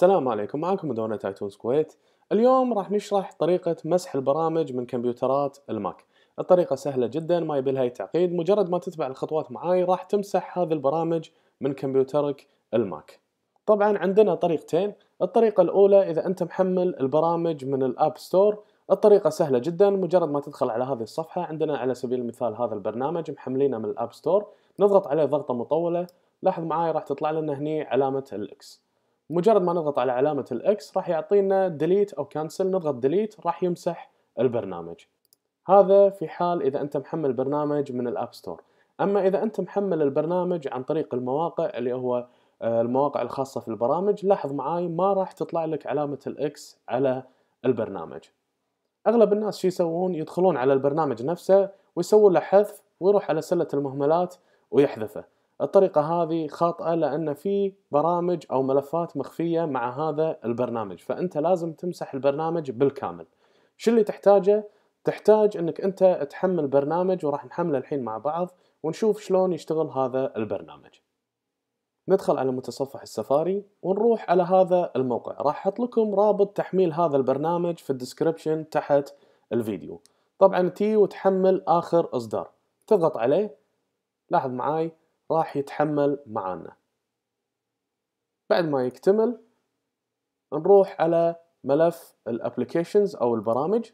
السلام عليكم معكم دونا تايتونز كويت اليوم راح نشرح طريقة مسح البرامج من كمبيوترات الماك الطريقة سهلة جدا ما يبي لها اي تعقيد مجرد ما تتبع الخطوات معاي راح تمسح هذه البرامج من كمبيوترك الماك طبعا عندنا طريقتين الطريقة الأولى إذا أنت محمل البرامج من الأب ستور الطريقة سهلة جدا مجرد ما تدخل على هذه الصفحة عندنا على سبيل المثال هذا البرنامج محملينه من الأب ستور نضغط عليه ضغطة مطولة لاحظ معاي راح تطلع لنا هني علامة الإكس مجرد ما نضغط على علامة الاكس راح يعطينا ديليت او كانسل نضغط ديليت راح يمسح البرنامج هذا في حال اذا انت محمل برنامج من الاب ستور اما اذا انت محمل البرنامج عن طريق المواقع اللي هو آه، المواقع الخاصة في البرامج لاحظ معاي ما راح تطلع لك علامة الاكس على البرنامج اغلب الناس شو يسوون يدخلون على البرنامج نفسه ويسوون له حذف ويروح على سلة المهملات ويحذفه الطريقة هذه خاطئة لأن في برامج أو ملفات مخفية مع هذا البرنامج فأنت لازم تمسح البرنامج بالكامل شو اللي تحتاجه؟ تحتاج أنك أنت تحمل برنامج وراح نحمله الحين مع بعض ونشوف شلون يشتغل هذا البرنامج ندخل على متصفح السفاري ونروح على هذا الموقع راح احط لكم رابط تحميل هذا البرنامج في الديسكربشن تحت الفيديو طبعا تي وتحمل اخر اصدار تضغط عليه لاحظ معاي راح يتحمل معانا بعد ما يكتمل نروح على ملف الابلكيشنز او البرامج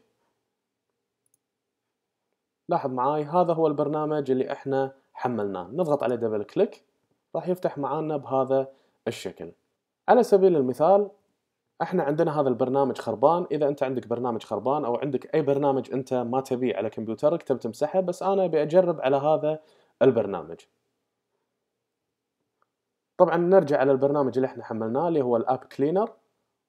لاحظ معاي هذا هو البرنامج اللي احنا حملناه نضغط عليه دبل كليك راح يفتح معانا بهذا الشكل على سبيل المثال احنا عندنا هذا البرنامج خربان اذا انت عندك برنامج خربان او عندك اي برنامج انت ما تبيه على كمبيوترك تم تمسحه بس انا بجرب على هذا البرنامج طبعا نرجع على البرنامج اللي احنا حملناه اللي هو الاب كلينر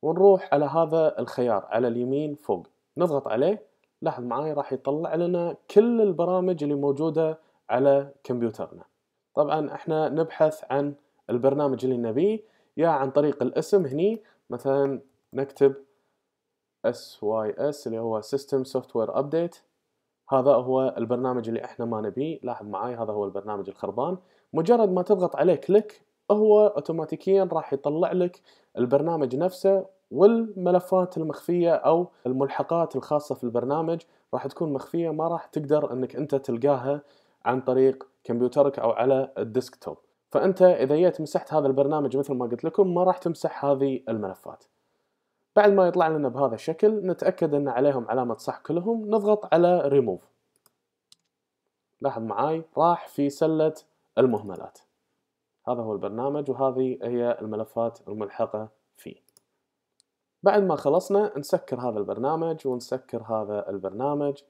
ونروح على هذا الخيار على اليمين فوق نضغط عليه لاحظ معاي راح يطلع لنا كل البرامج اللي موجودة على كمبيوترنا طبعا احنا نبحث عن البرنامج اللي نبيه يا عن طريق الاسم هني مثلا نكتب SYS اللي هو System Software Update هذا هو البرنامج اللي احنا ما نبيه لاحظ معاي هذا هو البرنامج الخربان مجرد ما تضغط عليه كليك هو اوتوماتيكيا راح يطلع لك البرنامج نفسه والملفات المخفيه او الملحقات الخاصه في البرنامج راح تكون مخفيه ما راح تقدر انك انت تلقاها عن طريق كمبيوترك او على الديسكتوب فانت اذا جيت مسحت هذا البرنامج مثل ما قلت لكم ما راح تمسح هذه الملفات بعد ما يطلع لنا بهذا الشكل نتاكد ان عليهم علامه صح كلهم نضغط على ريموف لاحظ معاي راح في سله المهملات هذا هو البرنامج وهذه هي الملفات الملحقة فيه بعد ما خلصنا نسكر هذا البرنامج ونسكر هذا البرنامج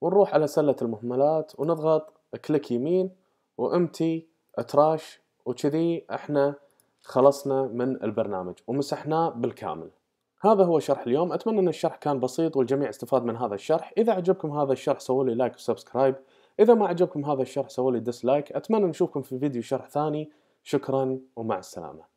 ونروح على سلة المهملات ونضغط كليك يمين وامتي تراش وكذي احنا خلصنا من البرنامج ومسحناه بالكامل هذا هو شرح اليوم اتمنى ان الشرح كان بسيط والجميع استفاد من هذا الشرح اذا عجبكم هذا الشرح سووا لي لايك وسبسكرايب اذا ما عجبكم هذا الشرح سووا لي ديسلايك اتمنى نشوفكم في فيديو شرح ثاني شكرا ومع السلامه